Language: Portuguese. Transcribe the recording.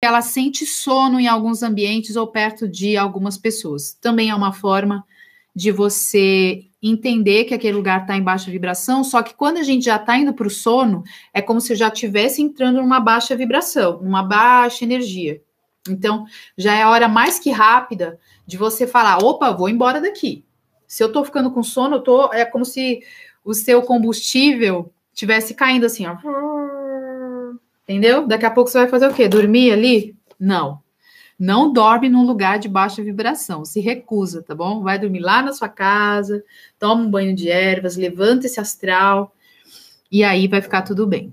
ela sente sono em alguns ambientes ou perto de algumas pessoas. Também é uma forma de você entender que aquele lugar está em baixa vibração, só que quando a gente já está indo para o sono, é como se já estivesse entrando numa baixa vibração, numa baixa energia. Então, já é a hora mais que rápida de você falar: opa, vou embora daqui. Se eu estou ficando com sono, eu tô, é como se o seu combustível tivesse caindo assim, ó, Entendeu? Daqui a pouco você vai fazer o quê? Dormir ali? Não. Não dorme num lugar de baixa vibração, se recusa, tá bom? Vai dormir lá na sua casa, toma um banho de ervas, levanta esse astral e aí vai ficar tudo bem.